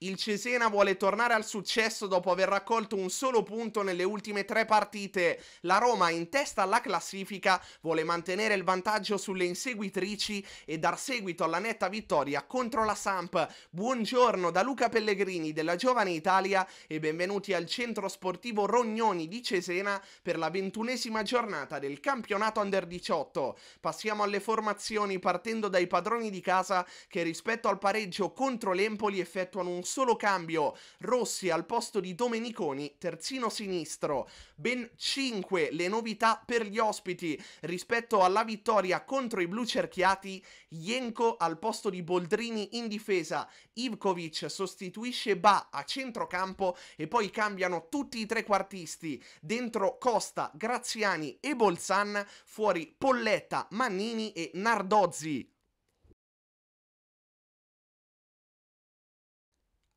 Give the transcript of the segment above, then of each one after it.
Il Cesena vuole tornare al successo dopo aver raccolto un solo punto nelle ultime tre partite. La Roma, in testa alla classifica, vuole mantenere il vantaggio sulle inseguitrici e dar seguito alla netta vittoria contro la Samp. Buongiorno da Luca Pellegrini della Giovane Italia e benvenuti al Centro Sportivo Rognoni di Cesena per la ventunesima giornata del campionato Under 18. Passiamo alle formazioni partendo dai padroni di casa che rispetto al pareggio contro l'Empoli effettuano un solo cambio, Rossi al posto di Domeniconi, terzino sinistro. Ben 5 le novità per gli ospiti rispetto alla vittoria contro i blu cerchiati, Jenko al posto di Boldrini in difesa, Ivkovic sostituisce Ba a centrocampo e poi cambiano tutti i trequartisti, dentro Costa, Graziani e Bolzan, fuori Polletta, Mannini e Nardozzi.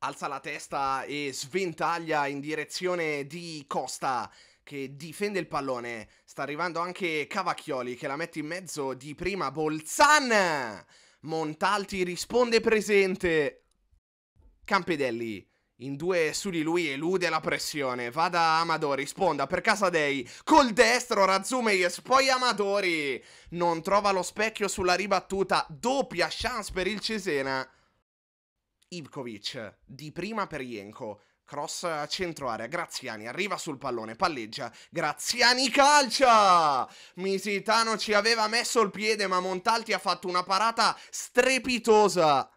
alza la testa e sventaglia in direzione di Costa che difende il pallone. Sta arrivando anche Cavacchioli che la mette in mezzo di prima Bolzan. Montalti risponde presente. Campedelli in due su di lui elude la pressione. Va da Amadori, sponda per Casadei. Col destro Razumeyes, poi Amadori. Non trova lo specchio sulla ribattuta. Doppia chance per il Cesena. Ivkovic, di prima per Jenko, cross a centro area, Graziani arriva sul pallone, palleggia, Graziani calcia! Misitano ci aveva messo il piede ma Montalti ha fatto una parata strepitosa!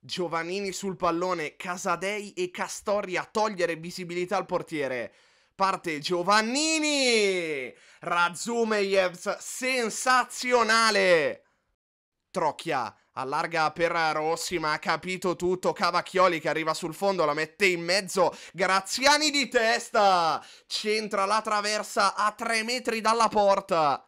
Giovannini sul pallone, Casadei e Castori a togliere visibilità al portiere. Parte Giovannini! Razumejevs sensazionale! Trocchia Allarga per Rossi, ma ha capito tutto. Cavacchioli che arriva sul fondo, la mette in mezzo. Graziani di testa! Centra la traversa a tre metri dalla porta.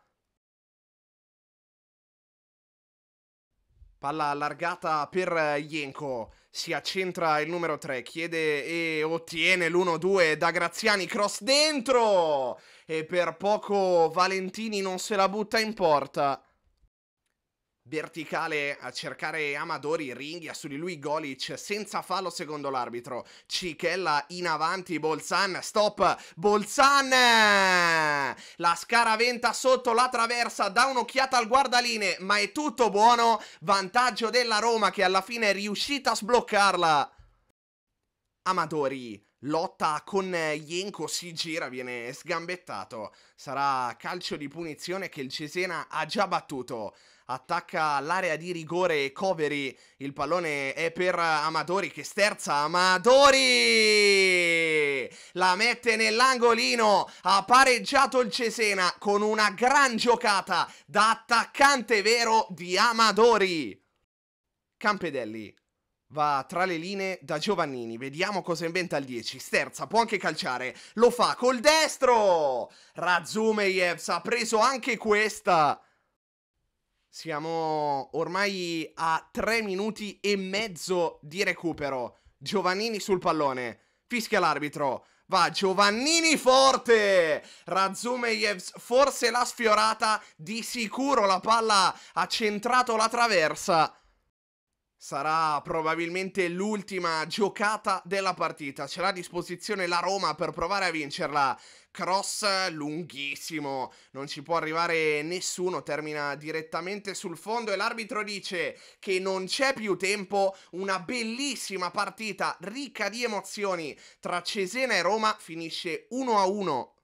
Palla allargata per Jenko. Si accentra il numero 3, chiede e ottiene l'1-2 da Graziani, cross dentro! E per poco Valentini non se la butta in porta verticale a cercare Amadori, ringhia su di lui Golic senza fallo secondo l'arbitro. Cichella in avanti, Bolzan, stop, Bolzan! La scaraventa sotto la traversa, dà un'occhiata al guardaline, ma è tutto buono. Vantaggio della Roma che alla fine è riuscita a sbloccarla. Amadori lotta con Jenko, si gira, viene sgambettato. Sarà calcio di punizione che il Cesena ha già battuto. Attacca l'area di rigore Coveri. Il pallone è per Amadori che sterza. Amadori! La mette nell'angolino. Ha pareggiato il Cesena con una gran giocata da attaccante vero di Amadori. Campedelli Va tra le linee da Giovannini, vediamo cosa inventa il 10. Sterza, può anche calciare, lo fa col destro! Razumeyev ha preso anche questa! Siamo ormai a 3 minuti e mezzo di recupero. Giovannini sul pallone, fischia l'arbitro, va Giovannini forte! Razumeyev forse l'ha sfiorata, di sicuro la palla ha centrato la traversa. Sarà probabilmente l'ultima giocata della partita. Ce l'ha a disposizione la Roma per provare a vincerla. Cross lunghissimo, non ci può arrivare nessuno, termina direttamente sul fondo e l'arbitro dice che non c'è più tempo, una bellissima partita ricca di emozioni tra Cesena e Roma finisce 1-1